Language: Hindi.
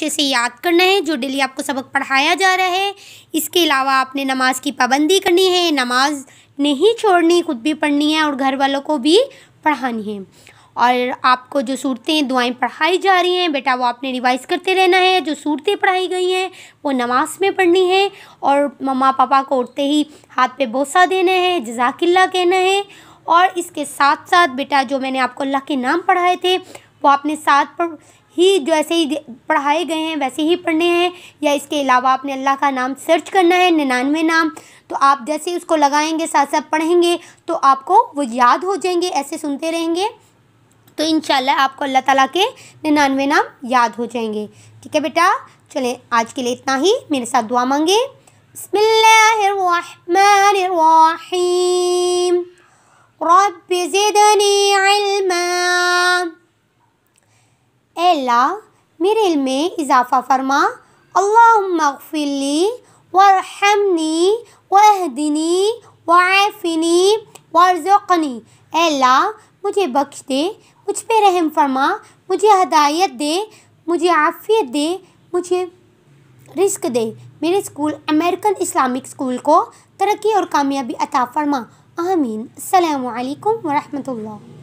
अच्छे से याद करना है जो डेली आपको सबक पढ़ाया जा रहा है इसके अलावा आपने नमाज की पाबंदी करनी है नमाज नहीं छोड़नी खुद भी पढ़नी है और घर वालों को भी पढ़ानी है और आपको जो सूरतें दुआएं पढ़ाई जा रही हैं बेटा वो आपने रिवाइज़ करते रहना है जो सूरतें पढ़ाई गई हैं वो नमाज में पढ़नी है और मम्मा पापा को उठते ही हाथ पे बोसा देना है जजाकिल्ला कहना है और इसके साथ साथ बेटा जो मैंने आपको अल्लाह के नाम पढ़ाए थे वो आपने साथ पर ही जैसे ही पढ़ाए गए हैं वैसे ही पढ़ने हैं या इसके अलावा आपने अल्लाह का नाम सर्च करना है निन्यानवे नाम तो आप जैसे ही उसको लगाएंगे साथ साथ पढ़ेंगे तो आपको वो याद हो जाएंगे ऐसे सुनते रहेंगे तो इन आपको अल्लाह ताला के निन्यानवे नाम याद हो जाएंगे ठीक है बेटा चलें आज के लिए इतना ही मेरे साथ दुआ मांगे बसमीम रब अल्लाह मेरे इल्म में इजाफ़ा फरमा अल्लाफ़िली वरहमनी वहदिनी वाफिनी वर्जनी अल्लाह मुझे बख्श दे मुझ पर रहम फरमा मुझे हदायत दे मुझे आफ़ियत दे मुझे रिस्क दे मेरे स्कूल अमेरिकन इस्लामिक स्कूल को तरक्की और कामयाबी अता फरमा आमीन अल्लाम वरहमतुल्लाह